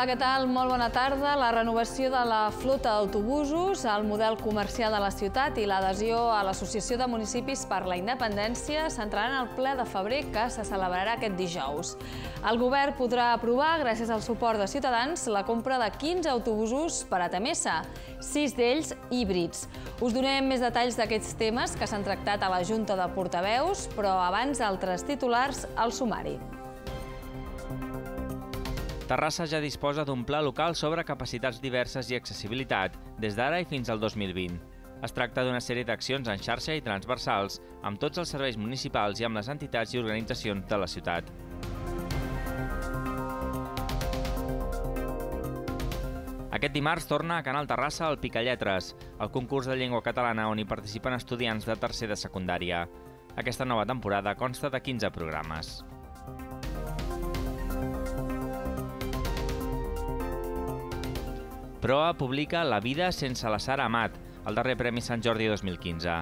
Hola, què tal? Molt bona tarda. La renovació de la flota d'autobusos, el model comercial de la ciutat i l'adhesió a l'Associació de Municipis per la Independència s'entraran el ple de febrer que se celebrarà aquest dijous. El govern podrà aprovar, gràcies al suport de Ciutadans, la compra de 15 autobusos per a Temessa, 6 d'ells híbrids. Us donem més detalls d'aquests temes que s'han tractat a la Junta de Portaveus, però abans altres titulars al sumari. Terrassa ja disposa d'un pla local sobre capacitats diverses i accessibilitat des d'ara i fins al 2020. Es tracta d'una sèrie d'accions en xarxa i transversals amb tots els serveis municipals i amb les entitats i organitzacions de la ciutat. Aquest dimarts torna a Canal Terrassa el Picalletres, el concurs de llengua catalana on hi participen estudiants de tercer de secundària. Aquesta nova temporada consta de 15 programes. Proa publica La vida sense la Sara Amat, el darrer Premi Sant Jordi 2015.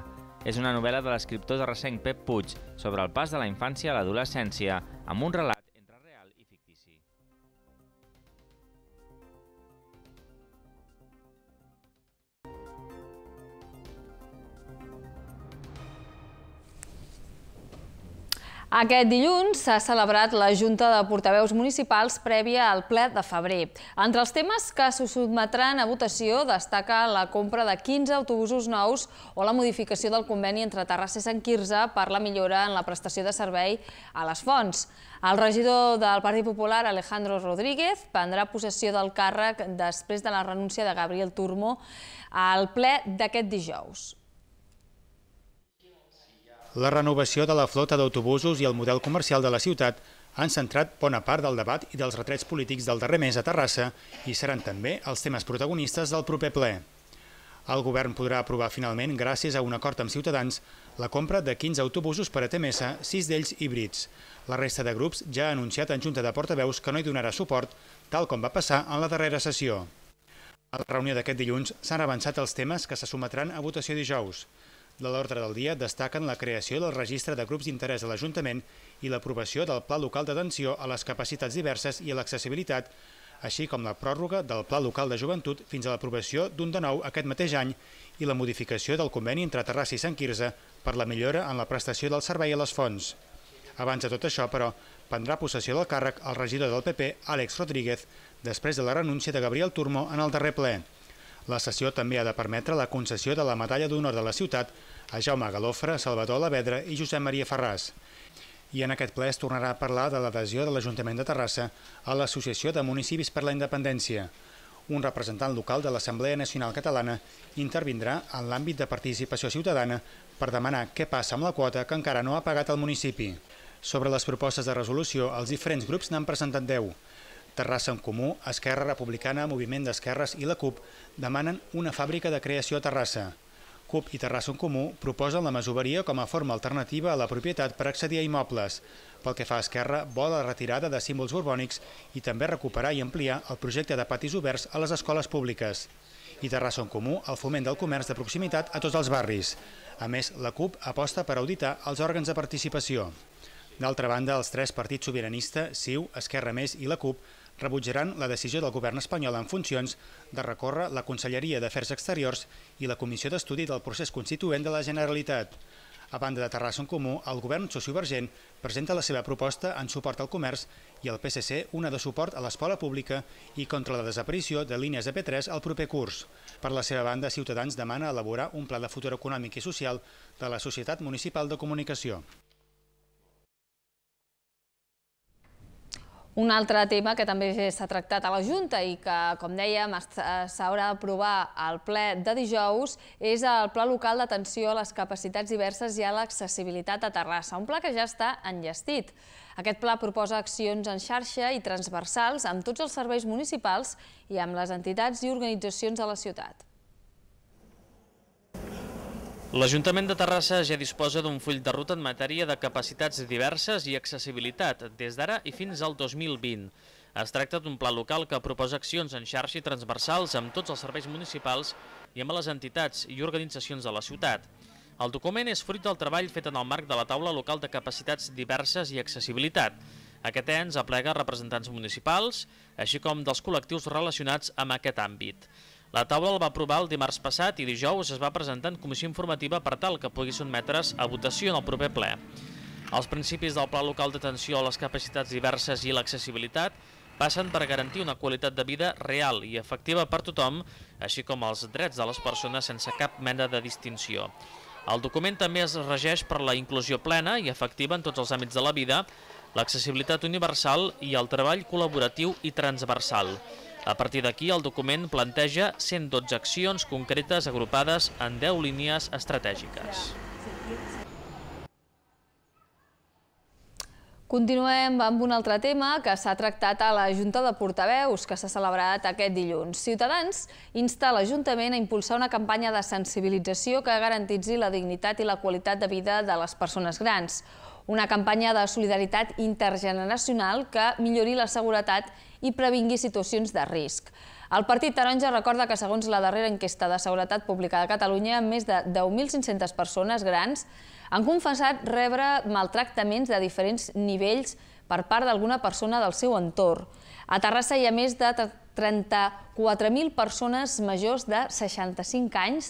És una novel·la de l'escriptor de recent Pep Puig sobre el pas de la infància a l'adolescència, amb un relat Aquest dilluns s'ha celebrat la Junta de Portaveus Municipals prèvia al ple de febrer. Entre els temes que s'ho sotmetran a votació destaca la compra de 15 autobusos nous o la modificació del conveni entre Terrassa i Sant Quirze per la millora en la prestació de servei a les fonts. El regidor del Partit Popular, Alejandro Rodríguez, prendrà possessió del càrrec després de la renúncia de Gabriel Turmo al ple d'aquest dijous. La renovació de la flota d'autobusos i el model comercial de la ciutat han centrat bona part del debat i dels retrets polítics del darrer mes a Terrassa i seran també els temes protagonistes del proper ple. El govern podrà aprovar finalment, gràcies a un acord amb Ciutadans, la compra de 15 autobusos per a TMS, 6 d'ells híbrids. La resta de grups ja ha anunciat en Junta de Portaveus que no hi donarà suport, tal com va passar en la darrera sessió. A la reunió d'aquest dilluns s'han avançat els temes que se sometran a votació dijous. De l'ordre del dia destaquen la creació del registre de grups d'interès a l'Ajuntament i l'aprovació del Pla Local d'Atenció a les Capacitats Diverses i a l'Accessibilitat, així com la pròrroga del Pla Local de Joventut fins a l'aprovació d'un de nou aquest mateix any i la modificació del conveni entre Terrassa i Sant Quirze per la millora en la prestació del servei a les fonts. Abans de tot això, però, prendrà possessió del càrrec el regidor del PP, Àlex Rodríguez, després de la renúncia de Gabriel Turmo en el darrer ple. La sessió també ha de permetre la concessió de la Medalla d'Honor de la Ciutat a Jaume Galofre, Salvador Lavedra i Josep Maria Ferràs. I en aquest ple es tornarà a parlar de l'adhesió de l'Ajuntament de Terrassa a l'Associació de Municipis per la Independència. Un representant local de l'Assemblea Nacional Catalana intervindrà en l'àmbit de participació ciutadana per demanar què passa amb la quota que encara no ha pagat el municipi. Sobre les propostes de resolució, els diferents grups n'han presentat 10. Terrassa en Comú, Esquerra Republicana, Moviment d'Esquerres i la CUP demanen una fàbrica de creació a Terrassa. CUP i Terrassa en Comú proposen la masoveria com a forma alternativa a la propietat per accedir a immobles. Pel que fa a Esquerra, vol la retirada de símbols borbònics i també recuperar i ampliar el projecte de patis oberts a les escoles públiques. I Terrassa en Comú, el foment del comerç de proximitat a tots els barris. A més, la CUP aposta per auditar els òrgans de participació. D'altra banda, els tres partits sobiranista, CiU, Esquerra Més i la CUP rebutjaran la decisió del govern espanyol en funcions de recórrer la Conselleria d'Afers Exteriors i la Comissió d'Estudi del Procés Constituent de la Generalitat. A banda de Terrassa en Comú, el govern sociovergent presenta la seva proposta en suport al comerç i el PSC una de suport a l'escola pública i contra la desaparició de línies de P3 al proper curs. Per la seva banda, Ciutadans demana elaborar un pla de futur econòmic i social de la Societat Municipal de Comunicació. Un altre tema que també s'ha tractat a la Junta i que, com dèiem, eh, s'haurà d'aprovar al ple de dijous és el Pla Local d'Atenció a les Capacitats Diverses i a l'Accessibilitat a Terrassa, un pla que ja està enllestit. Aquest pla proposa accions en xarxa i transversals amb tots els serveis municipals i amb les entitats i organitzacions de la ciutat. L'Ajuntament de Terrassa ja disposa d'un full de ruta en matèria de capacitats diverses i accessibilitat des d'ara i fins al 2020. Es tracta d'un pla local que proposa accions en xarxa i transversals amb tots els serveis municipals i amb les entitats i organitzacions de la ciutat. El document és fruit del treball fet en el marc de la taula local de capacitats diverses i accessibilitat. Aquest ens aplega representants municipals, així com dels col·lectius relacionats amb aquest àmbit. La taula el va aprovar el dimarts passat i dijous es va presentar en comissió informativa per tal que pugui sotmetre's a votació en el proper ple. Els principis del Pla Local d'Atenció a les Capacitats Diverses i l'Accessibilitat passen per garantir una qualitat de vida real i efectiva per tothom, així com els drets de les persones sense cap mena de distinció. El document també es regeix per la inclusió plena i efectiva en tots els àmbits de la vida, l'accessibilitat universal i el treball col·laboratiu i transversal. A partir d'aquí, el document planteja 112 accions concretes agrupades en 10 línies estratègiques. Continuem amb un altre tema que s'ha tractat a la Junta de Portaveus, que s'ha celebrat aquest dilluns. Ciutadans insta l'Ajuntament a impulsar una campanya de sensibilització que garantitzi la dignitat i la qualitat de vida de les persones grans. Una campanya de solidaritat intergeneracional que millori la seguretat i previngui situacions de risc. El Partit Taronja recorda que, segons la darrera enquesta de seguretat pública de Catalunya, més de 10.500 persones grans han confessat rebre maltractaments de diferents nivells per part d'alguna persona del seu entorn. A Terrassa hi ha més de 34.000 persones majors de 65 anys,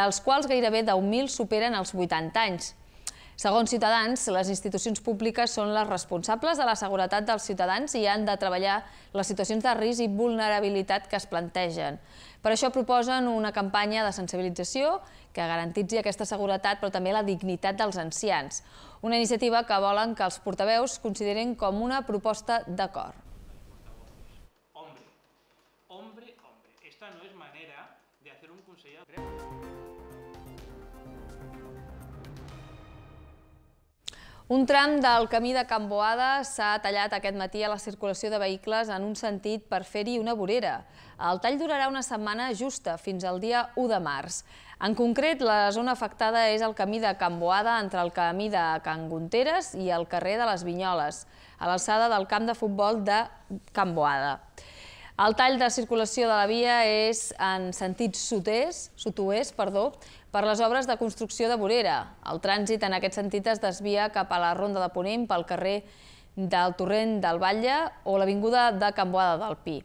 dels quals gairebé 10.000 superen els 80 anys. Segons Ciutadans, les institucions públiques són les responsables de la seguretat dels ciutadans i han de treballar les situacions de risc i vulnerabilitat que es plantegen. Per això proposen una campanya de sensibilització que garantitzi aquesta seguretat però també la dignitat dels ancians. Una iniciativa que volen que els portaveus considerin com una proposta d'acord. Un tram del camí de Can Boada s'ha tallat aquest matí a la circulació de vehicles en un sentit per fer-hi una vorera. El tall durarà una setmana justa, fins al dia 1 de març. En concret, la zona afectada és el camí de Can Boada entre el camí de Can Gonteres i el carrer de les Vinyoles, a l'alçada del camp de futbol de Can Boada. El tall de circulació de la via és en sentit sud-est, oest perdó, per les obres de construcció de vorera. El trànsit en aquest sentit es desvia cap a la Ronda de Ponent pel carrer del Torrent del Batlle o l'Avinguda de Camboada del Pi.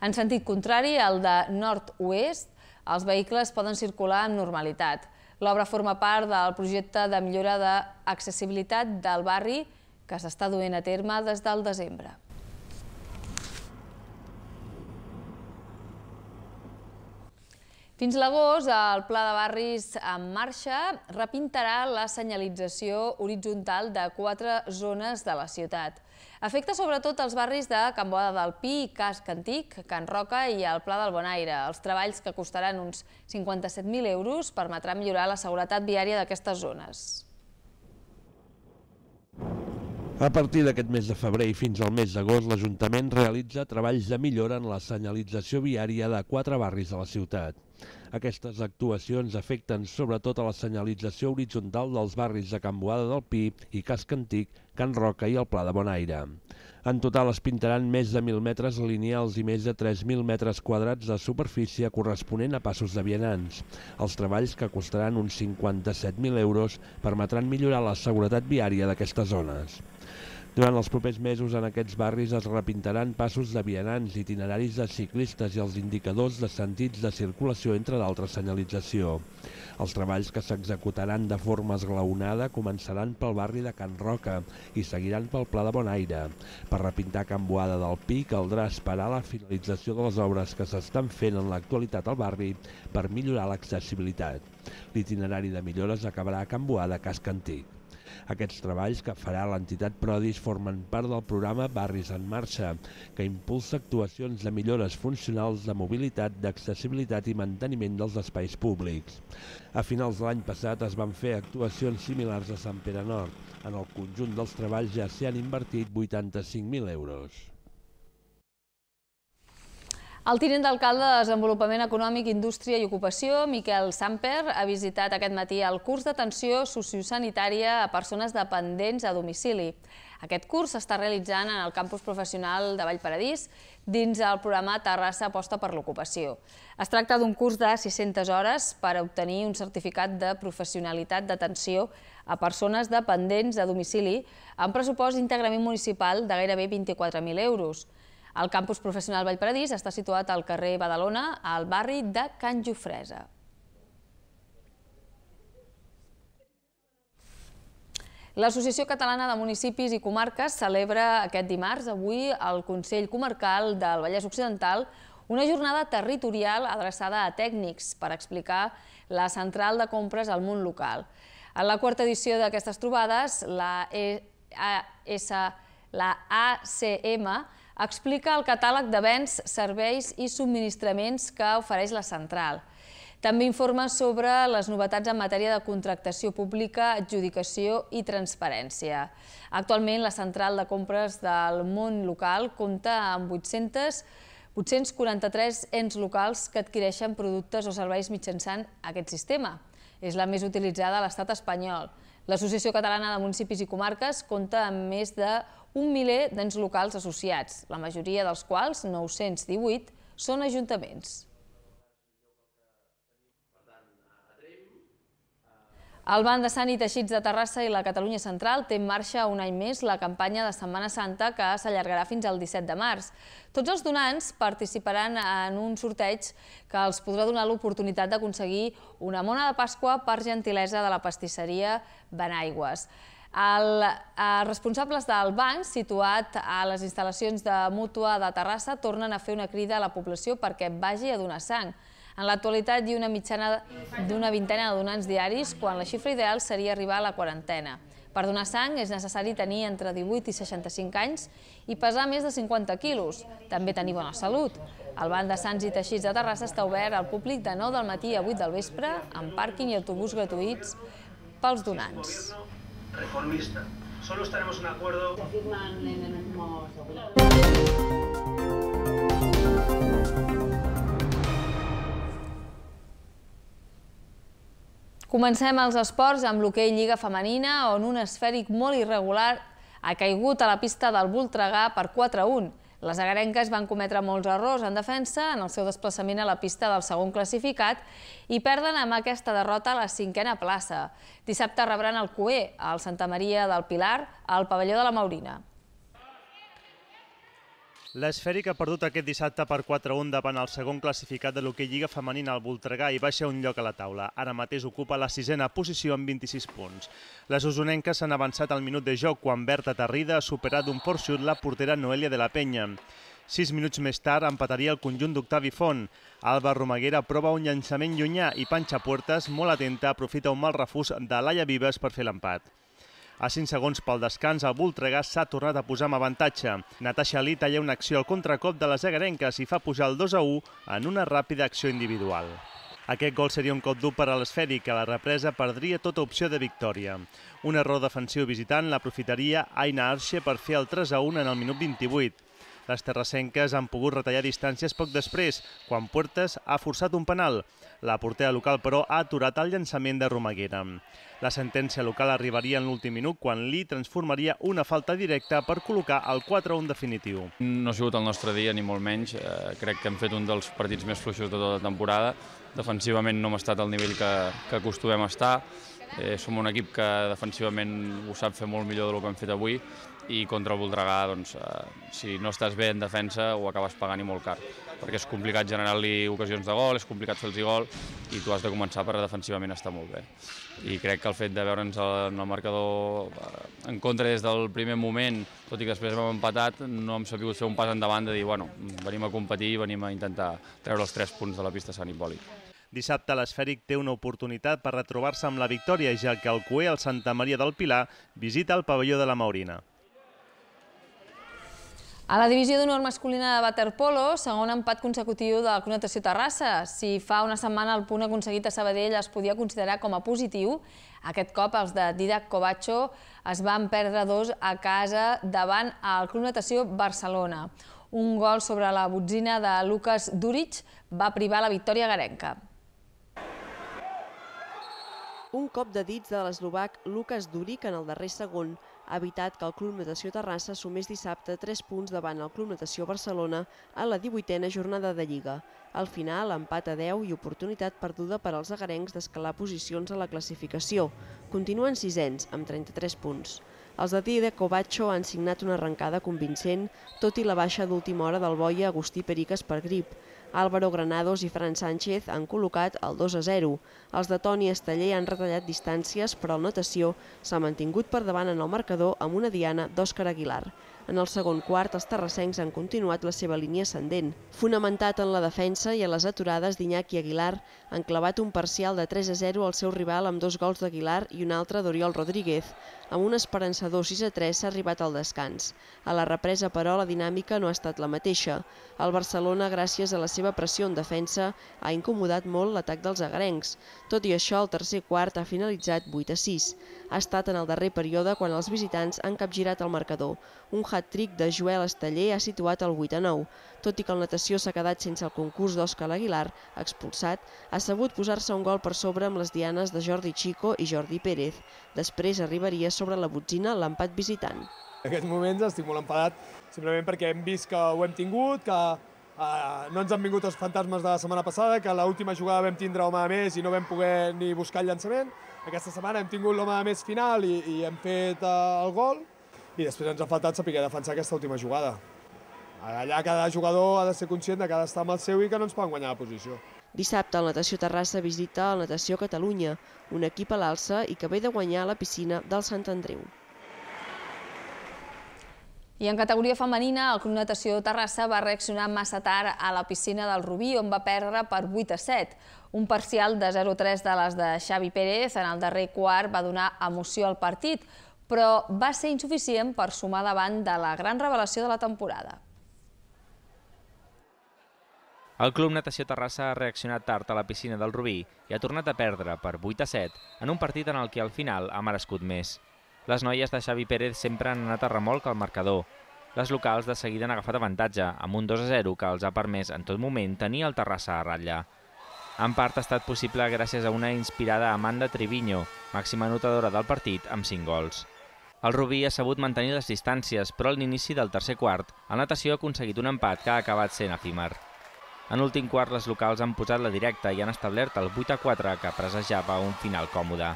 En sentit contrari, el de nord-oest, els vehicles poden circular amb normalitat. L'obra forma part del projecte de millora d'accessibilitat del barri que s'està duent a terme des del desembre. Fins l'agost, el Pla de Barris en marxa repintarà la senyalització horitzontal de quatre zones de la ciutat. Afecta sobretot els barris de Can Boada del Pi, Casc Antic, Can Roca i el Pla del Bonaire. Els treballs que costaran uns 57.000 euros permetran millorar la seguretat viària d'aquestes zones. A partir d'aquest mes de febrer i fins al mes d'agost, l'Ajuntament realitza treballs de millora en la senyalització viària de quatre barris de la ciutat. Aquestes actuacions afecten sobretot a la senyalització horitzontal dels barris de Camboada del Pi i Casc Antic, Can Roca i el Pla de Bonaire. En total es pintaran més de 1.000 metres lineals i més de 3.000 metres quadrats de superfície corresponent a passos de vianants. Els treballs, que costaran uns 57.000 euros, permetran millorar la seguretat viària d'aquestes zones. Durant els propers mesos en aquests barris es repintaran passos de vianants, itineraris de ciclistes i els indicadors de sentits de circulació, entre d'altres senyalització. Els treballs que s'executaran de forma esglaonada començaran pel barri de Can Roca i seguiran pel Pla de Bonaire. Per repintar Can Boada del Pi caldrà esperar la finalització de les obres que s'estan fent en l'actualitat al barri per millorar l'accessibilitat. L'itinerari de millores acabarà a Can Boada, Casc Antic. Aquests treballs que farà l'entitat Prodis formen part del programa Barris en Marxa, que impulsa actuacions de millores funcionals de mobilitat, d'accessibilitat i manteniment dels espais públics. A finals de l'any passat es van fer actuacions similars a Sant Pere Nord. En el conjunt dels treballs ja s'hi han invertit 85.000 euros. El tinent d'alcalde de Desenvolupament Econòmic, Indústria i Ocupació, Miquel Samper, ha visitat aquest matí el curs d'atenció sociosanitària a persones dependents a domicili. Aquest curs s'està realitzant en el campus professional de Vallparadís dins el programa Terrassa Aposta per l'Ocupació. Es tracta d'un curs de 600 hores per obtenir un certificat de professionalitat d'atenció a persones dependents a domicili amb pressupost íntegrament municipal de gairebé 24.000 euros. El campus professional Vallparadís està situat al carrer Badalona, al barri de Can Jofresa. L'Associació Catalana de Municipis i Comarques celebra aquest dimarts, avui, al Consell Comarcal del Vallès Occidental, una jornada territorial adreçada a tècnics per explicar la central de compres al món local. En la quarta edició d'aquestes trobades, la, e, la ACM explica el catàleg de béns, serveis i subministraments que ofereix la central. També informa sobre les novetats en matèria de contractació pública, adjudicació i transparència. Actualment, la central de compres del món local compta amb 800 843 ens locals que adquireixen productes o serveis mitjançant aquest sistema. És la més utilitzada a l'estat espanyol. L'Associació Catalana de Municipis i Comarques compta amb més de un miler d'ens locals associats, la majoria dels quals, 918, són ajuntaments. El Banc de Sant i Teixits de Terrassa i la Catalunya Central té en marxa un any més la campanya de Setmana Santa que s'allargarà fins al 17 de març. Tots els donants participaran en un sorteig que els podrà donar l'oportunitat d'aconseguir una mona de Pasqua per gentilesa de la pastisseria Benaigües. El, eh, responsables del banc, situat a les instal·lacions de Mútua de Terrassa, tornen a fer una crida a la població perquè vagi a donar sang. En l'actualitat hi ha una mitjana d'una vintena de donants diaris, quan la xifra ideal seria arribar a la quarantena. Per donar sang és necessari tenir entre 18 i 65 anys i pesar més de 50 quilos. També tenir bona salut. El banc de Sants i Teixits de Terrassa està obert al públic de 9 del matí a 8 del vespre, amb pàrquing i autobús gratuïts pels donants reformista. Solo estaremos en acuerdo... Se en el mismo Comencem els esports amb l'hoquei Lliga Femenina, on un esfèric molt irregular ha caigut a la pista del Voltregà per 4-1. Les agarenques van cometre molts errors en defensa en el seu desplaçament a la pista del segon classificat i perden amb aquesta derrota la cinquena plaça. Dissabte rebran el CUE, al Santa Maria del Pilar, al pavelló de la Maurina. L'esfèric ha perdut aquest dissabte per 4-1 davant el segon classificat de l'hoquei Lliga Femenina al Voltregà i baixa un lloc a la taula. Ara mateix ocupa la sisena posició amb 26 punts. Les usonenques s'han avançat al minut de joc quan Berta Tarrida ha superat d'un fort xut la portera Noelia de la Penya. Sis minuts més tard empataria el conjunt d'Octavi Font. Alba Romaguera prova un llançament llunyà i Panxa Puertas, molt atenta, aprofita un mal refús de Laia Vives per fer l'empat. A 5 segons pel descans, el Voltregà s'ha tornat a posar amb avantatge. Natasha Lee talla una acció al contracop de les Egarenques i fa pujar el 2 a 1 en una ràpida acció individual. Aquest gol seria un cop dur per a l'esfèric, que la represa perdria tota opció de victòria. Un error defensiu visitant l'aprofitaria Aina Arxe per fer el 3 a 1 en el minut 28. Les terrassenques han pogut retallar distàncies poc després, quan Puertes ha forçat un penal. La portera local, però, ha aturat el llançament de Romaguera. La sentència local arribaria en l'últim minut quan Lee transformaria una falta directa per col·locar el 4-1 definitiu. No ha sigut el nostre dia, ni molt menys. Eh, crec que hem fet un dels partits més fluixos de tota la temporada. Defensivament no hem estat al nivell que, que acostumem a estar. Eh, som un equip que defensivament ho sap fer molt millor del que hem fet avui i contra el Voldregà, doncs, eh, si no estàs bé en defensa ho acabes pagant i molt car perquè és complicat generar-li ocasions de gol, és complicat fer-los gol, i tu has de començar per defensivament estar molt bé. I crec que el fet de veure'ns en el marcador eh, en contra des del primer moment, tot i que després hem empatat, no hem sabut fer un pas endavant de dir, bueno, venim a competir i venim a intentar treure els tres punts de la pista Sant Hipòlit. Dissabte l'Esfèric té una oportunitat per retrobar-se amb la victòria, ja que el Cué, el Santa Maria del Pilar, visita el pavelló de la Maurina. A la divisió d'honor masculina de waterpolo, segon empat consecutiu de la connotació Terrassa. Si fa una setmana el punt aconseguit a Sabadell es podia considerar com a positiu, aquest cop els de Didac Covacho es van perdre dos a casa davant el Club Natació Barcelona. Un gol sobre la botzina de Lucas Duric va privar la victòria garenca. Un cop de dits de l'eslovac Lucas Duric en el darrer segon, ha evitat que el Club Natació Terrassa sumés dissabte 3 punts davant el Club Natació Barcelona a la 18a jornada de Lliga. Al final, empat a 10 i oportunitat perduda per als agarencs d'escalar posicions a la classificació. Continuen sisens, amb 33 punts. Els de Tide Covacho han signat una arrencada convincent, tot i la baixa d'última hora del boia Agustí Periques per grip. Álvaro Granados i Fran Sánchez han col·locat el 2 a 0. Els de Toni Esteller han retallat distàncies, però el notació s'ha mantingut per davant en el marcador amb una diana d'Òscar Aguilar. En el segon quart, els terrassencs han continuat la seva línia ascendent. Fonamentat en la defensa i a les aturades d'Iñaki Aguilar, han clavat un parcial de 3 a 0 al seu rival amb dos gols d'Aguilar i un altre d'Oriol Rodríguez. Amb un esperançador 6 a 3 s'ha arribat al descans. A la represa, però, la dinàmica no ha estat la mateixa. El Barcelona, gràcies a la seva pressió en defensa, ha incomodat molt l'atac dels agarencs. Tot i això, el tercer quart ha finalitzat 8 a 6. Ha estat en el darrer període quan els visitants han capgirat el marcador. Un hat-trick de Joel Esteller ha situat el 8 a 9. Tot i que el natació s'ha quedat sense el concurs d'Òscar Aguilar, expulsat, ha sabut posar-se un gol per sobre amb les dianes de Jordi Chico i Jordi Pérez. Després arribaria sobre la botzina l'empat visitant. En aquests moments estic molt empadat, simplement perquè hem vist que ho hem tingut, que eh, no ens han vingut els fantasmes de la setmana passada, que l'última jugada vam tindre home de més i no vam poder ni buscar el llançament. Aquesta setmana hem tingut l'home de més final i, i hem fet eh, el gol i després ens ha faltat saber defensar aquesta última jugada. Allà cada jugador ha de ser conscient que ha d'estar amb el seu i que no ens poden guanyar la posició. Dissabte, el Natació Terrassa visita el Natació Catalunya, un equip a l'alça i que ve de guanyar la piscina del Sant Andreu. I en categoria femenina, el Club Natació Terrassa va reaccionar massa tard a la piscina del Rubí, on va perdre per 8 a 7. Un parcial de 0-3 de les de Xavi Pérez en el darrer quart va donar emoció al partit, però va ser insuficient per sumar davant de la gran revelació de la temporada. El Club Natació Terrassa ha reaccionat tard a la piscina del Rubí i ha tornat a perdre per 8 a 7 en un partit en el que al final ha merescut més. Les noies de Xavi Pérez sempre han anat a remolc al marcador. Les locals de seguida han agafat avantatge, amb un 2 a 0 que els ha permès en tot moment tenir el Terrassa a ratlla. En part ha estat possible gràcies a una inspirada Amanda Triviño, màxima anotadora del partit, amb 5 gols. El Rubí ha sabut mantenir les distàncies, però a l'inici del tercer quart, el natació ha aconseguit un empat que ha acabat sent efímer. En l'últim quart, les locals han posat la directa i han establert el 8 a 4 que presejava un final còmode.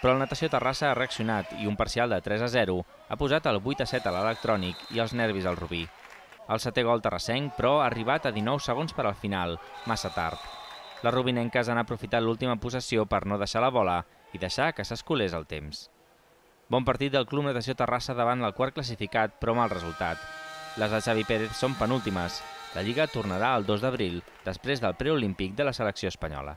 Però el Natació Terrassa ha reaccionat i un parcial de 3 a 0 ha posat el 8 a 7 a l'electrònic i els nervis al Rubí. El setè gol terrassenc, però, ha arribat a 19 segons per al final, massa tard. Les rubinenques han aprofitat l'última possessió per no deixar la bola i deixar que s'escolés el temps. Bon partit del Club Natació Terrassa davant del quart classificat, però mal resultat. Les de Xavi Pérez són penúltimes, la Lliga tornarà el 2 d'abril, després del preolímpic de la selecció espanyola.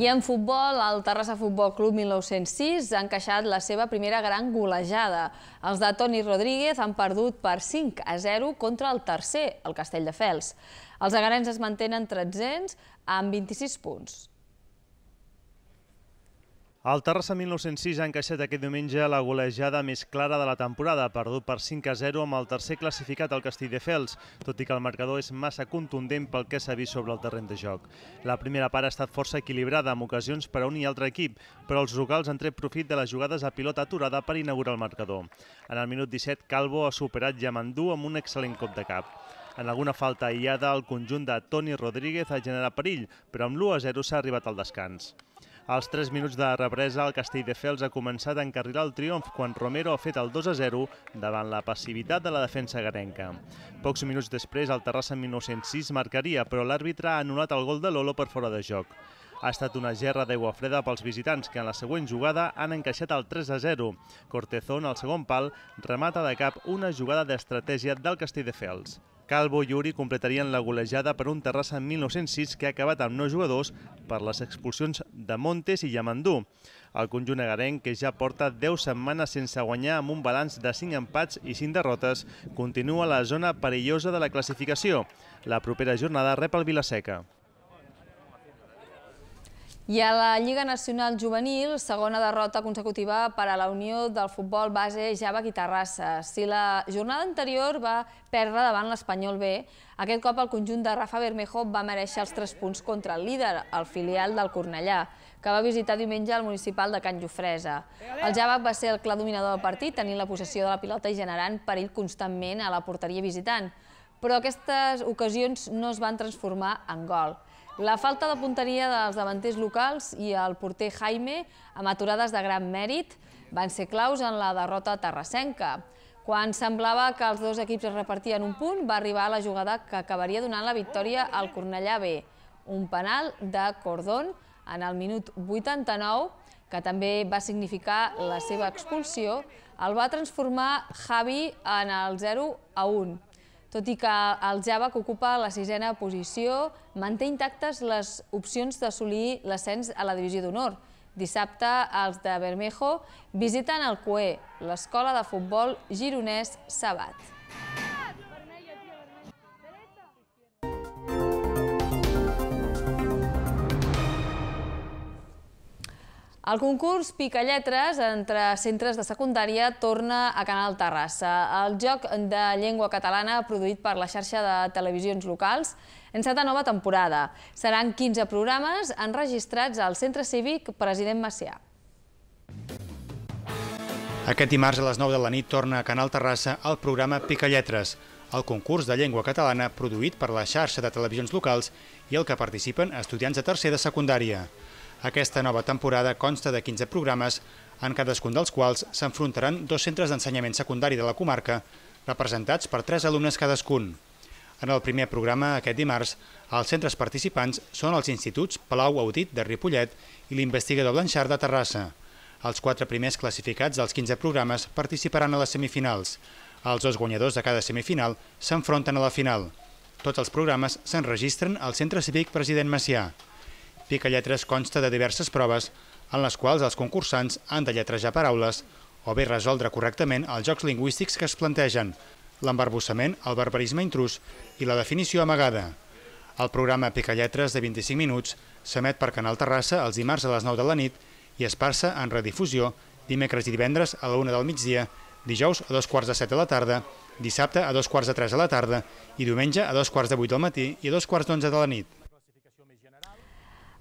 I en futbol, el Terrassa Futbol Club 1906 ha encaixat la seva primera gran golejada. Els de Toni Rodríguez han perdut per 5 a 0 contra el tercer, el Castelldefels. Els agarens es mantenen 300 amb 26 punts. El Terrassa 1906 ha encaixat aquest diumenge la golejada més clara de la temporada, perdut per 5 a 0 amb el tercer classificat al Castelldefels, tot i que el marcador és massa contundent pel que s'ha vist sobre el terreny de joc. La primera part ha estat força equilibrada, amb ocasions per a un i altre equip, però els locals han tret profit de les jugades a pilota aturada per inaugurar el marcador. En el minut 17, Calvo ha superat Jamandú amb un excel·lent cop de cap. En alguna falta aïllada, el conjunt de Toni Rodríguez ha generat perill, però amb l'1 a 0 s'ha arribat al descans. Als 3 minuts de represa, el Castelldefels ha començat a encarrilar el triomf quan Romero ha fet el 2 a 0 davant la passivitat de la defensa garenca. Pocs minuts després, el Terrassa 1906 marcaria, però l'àrbitre ha anul·lat el gol de Lolo per fora de joc. Ha estat una gerra d'aigua freda pels visitants que en la següent jugada han encaixat el 3 a 0. Cortezón, al segon pal, remata de cap una jugada d'estratègia del Castelldefels. Calvo i Uri completarien la golejada per un Terrassa en 1906 que ha acabat amb 9 jugadors per les expulsions de Montes i Yamandú. El conjunt agarenc, que ja porta 10 setmanes sense guanyar amb un balanç de 5 empats i 5 derrotes, continua a la zona perillosa de la classificació. La propera jornada rep el Vilaseca. I a la Lliga Nacional Juvenil, segona derrota consecutiva per a la Unió del Futbol Base Java i Terrassa. Si la jornada anterior va perdre davant l'Espanyol B, aquest cop el conjunt de Rafa Bermejo va mereixer els 3 punts contra el líder, el filial del Cornellà, que va visitar diumenge el municipal de Can Jofresa. El Javac va ser el clar dominador del partit, tenint la possessió de la pilota i generant perill constantment a la porteria visitant. Però aquestes ocasions no es van transformar en gol. La falta de punteria dels davanters locals i el porter Jaime, amb aturades de gran mèrit, van ser claus en la derrota terrassenca. Quan semblava que els dos equips es repartien un punt, va arribar la jugada que acabaria donant la victòria al Cornellà B, un penal de Cordón en el minut 89, que també va significar la seva expulsió, el va transformar Javi en el 0 a 1. Tot i que el Java, que ocupa la sisena posició, manté intactes les opcions d'assolir l'ascens a la divisió d'honor. Dissabte, els de Bermejo visiten el CUE, l'escola de futbol gironès Sabat. El concurs Pica Lletres entre centres de secundària torna a Canal Terrassa. El joc de llengua catalana produït per la xarxa de televisions locals en seta nova temporada. Seran 15 programes enregistrats al Centre Cívic President Macià. Aquest dimarts a les 9 de la nit torna a Canal Terrassa el programa Pica Lletres, el concurs de llengua catalana produït per la xarxa de televisions locals i el que participen estudiants de tercer de secundària. Aquesta nova temporada consta de 15 programes, en cadascun dels quals s'enfrontaran dos centres d'ensenyament secundari de la comarca, representats per tres alumnes cadascun. En el primer programa, aquest dimarts, els centres participants són els instituts Palau Audit de Ripollet i l'investigador Blanchard de Terrassa. Els quatre primers classificats dels 15 programes participaran a les semifinals. Els dos guanyadors de cada semifinal s'enfronten a la final. Tots els programes s'enregistren al Centre Cívic President Macià. Pica Lletres consta de diverses proves en les quals els concursants han de lletrejar paraules o bé resoldre correctament els jocs lingüístics que es plantegen, l'embarbussament, el barbarisme intrus i la definició amagada. El programa Pica Lletres de 25 minuts s'emet per Canal Terrassa els dimarts a les 9 de la nit i es passa en redifusió dimecres i divendres a la 1 del migdia, dijous a dos quarts de 7 de la tarda, dissabte a dos quarts de 3 de la tarda i diumenge a dos quarts de 8 del matí i a dos quarts d'11 de la nit.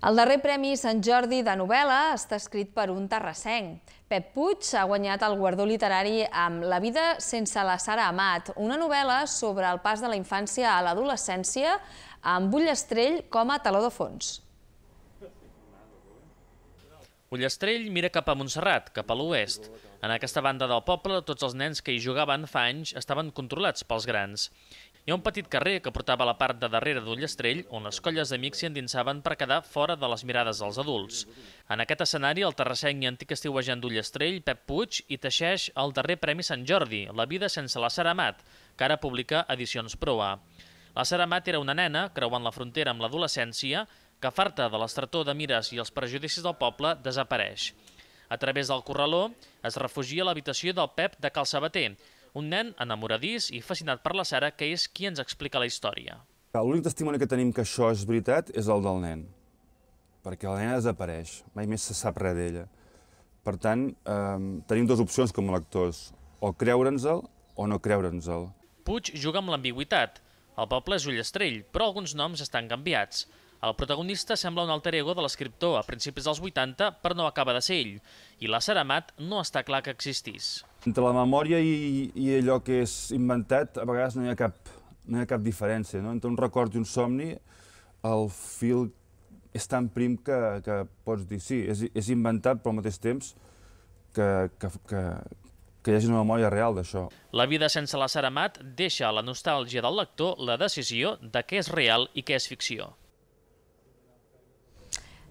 El darrer Premi Sant Jordi de novel·la està escrit per un terrassenc. Pep Puig ha guanyat el guardó literari amb La vida sense la Sara Amat, una novel·la sobre el pas de la infància a l'adolescència amb Ullastrell com a taló de fons. Ullastrell mira cap a Montserrat, cap a l'oest. En aquesta banda del poble, tots els nens que hi jugaven fa anys estaven controlats pels grans. Hi ha un petit carrer que portava la part de darrere d'un llestrell on les colles d'amics s'hi endinsaven per quedar fora de les mirades dels adults. En aquest escenari, el terrasseny i antic estiuejant d'un llestrell, Pep Puig, hi teixeix el darrer Premi Sant Jordi, La vida sense la Saramat, que ara publica Edicions Proa. La Saramat era una nena, creuant la frontera amb l'adolescència, que farta de l'estrató de mires i els prejudicis del poble, desapareix. A través del corraló es refugia a l'habitació del Pep de Sabater, un nen enamoradís i fascinat per la Sara, que és qui ens explica la història. L'únic testimoni que tenim que això és veritat és el del nen, perquè la nena desapareix, mai més se sap res d'ella. Per tant, eh, tenim dues opcions com a lectors, o creure'ns-el o no creure'ns-el. Puig juga amb l'ambigüitat. El poble és ullestrell, però alguns noms estan canviats. El protagonista sembla un alter ego de l'escriptor a principis dels 80, però no acaba de ser ell, i la Saramat no està clar que existís. Entre la memòria i, i allò que és inventat, a vegades no hi ha cap, no hi ha cap diferència. No? Entre un record i un somni, el fil és tan prim que, que pots dir sí, és, és inventat, però al mateix temps que, que, que, que hi hagi una memòria real d'això. La vida sense la Saramat deixa a la nostàlgia del lector la decisió de què és real i què és ficció.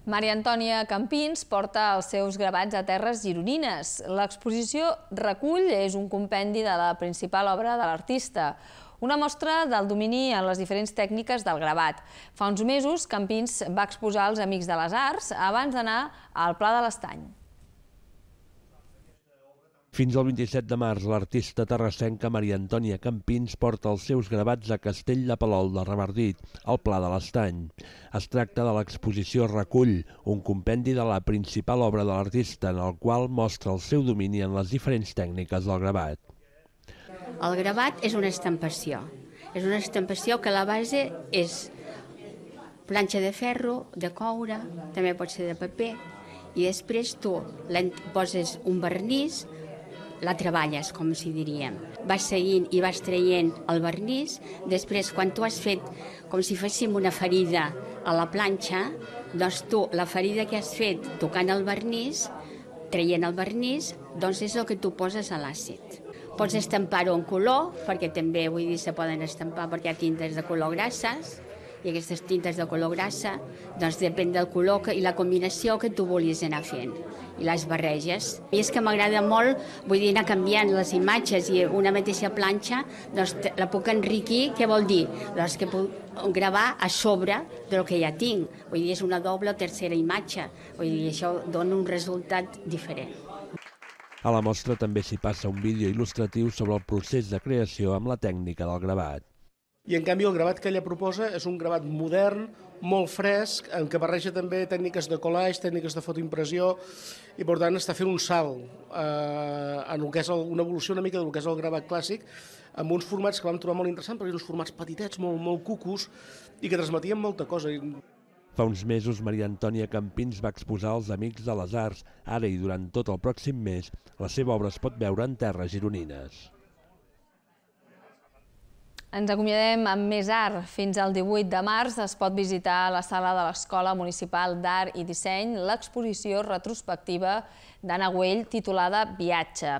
Maria Antònia Campins porta els seus gravats a terres gironines. L'exposició Recull és un compendi de la principal obra de l'artista, una mostra del domini en les diferents tècniques del gravat. Fa uns mesos, Campins va exposar als Amics de les Arts abans d'anar al Pla de l'Estany. Fins al 27 de març, l'artista terrassenca Maria Antònia Campins porta els seus gravats a Castell de Palol de Revardit, al Pla de l'Estany. Es tracta de l'exposició Recull, un compendi de la principal obra de l'artista, en el qual mostra el seu domini en les diferents tècniques del gravat. El gravat és una estampació. És una estampació que la base és planxa de ferro, de coure, també pot ser de paper, i després tu poses un vernís, la treballes, com si diríem. Vas seguint i vas traient el vernís, després quan tu has fet com si féssim una ferida a la planxa, doncs tu la ferida que has fet tocant el vernís, traient el vernís, doncs és el que tu poses a l'àcid. Pots estampar-ho en color, perquè també, vull dir, se poden estampar perquè hi ha tintes de color grasses, i aquestes tintes de color grassa, doncs depèn del color que, i la combinació que tu volies anar fent i les barreges. I és que m'agrada molt, vull dir, anar canviant les imatges i una mateixa planxa, doncs la puc enriquir, què vol dir? Doncs que puc gravar a sobre del que ja tinc, vull dir, és una doble o tercera imatge, vull dir, això dona un resultat diferent. A la mostra també s'hi passa un vídeo il·lustratiu sobre el procés de creació amb la tècnica del gravat. I en canvi el gravat que ella proposa és un gravat modern, molt fresc, en què barreja també tècniques de collage, tècniques de fotoimpressió, i per tant està fent un salt eh, en el que és el, una evolució una mica del que és el gravat clàssic, amb uns formats que vam trobar molt interessants, perquè eren uns formats petitets, molt, molt cucos, i que transmetien molta cosa. Fa uns mesos, Maria Antònia Campins va exposar als Amics de les Arts. Ara i durant tot el pròxim mes, la seva obra es pot veure en terres gironines. Ens acomiadem amb més art. Fins al 18 de març es pot visitar a la sala de l'Escola Municipal d'Art i Disseny l'exposició retrospectiva d'Anna Güell titulada Viatge.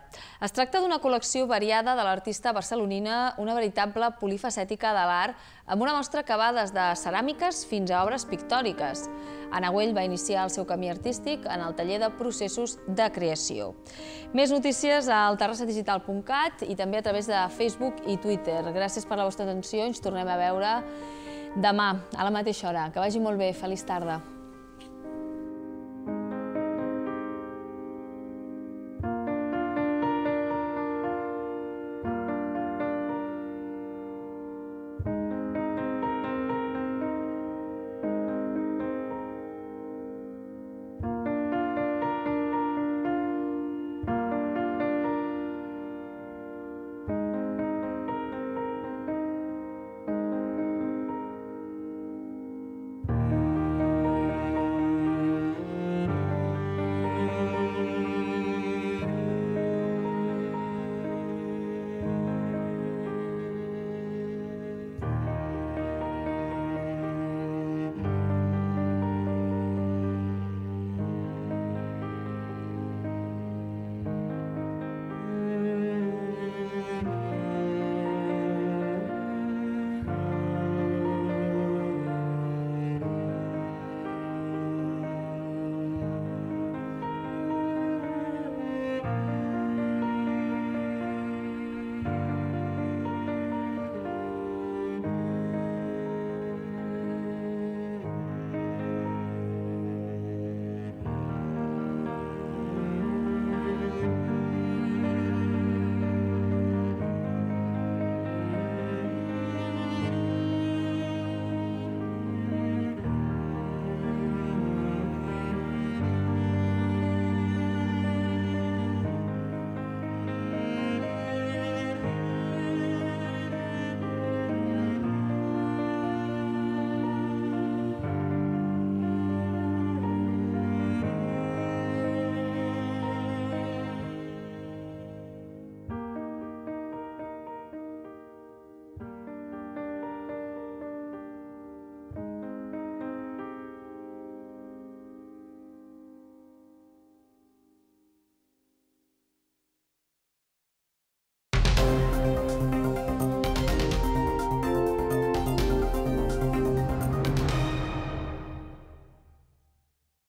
Es tracta d'una col·lecció variada de l'artista barcelonina, una veritable polifacètica de l'art amb una mostra que va des de ceràmiques fins a obres pictòriques. Anna Güell va iniciar el seu camí artístic en el taller de processos de creació. Més notícies al terrassadigital.cat i també a través de Facebook i Twitter. Gràcies per la vostra atenció, ens tornem a veure demà a la mateixa hora. Que vagi molt bé, feliç tarda.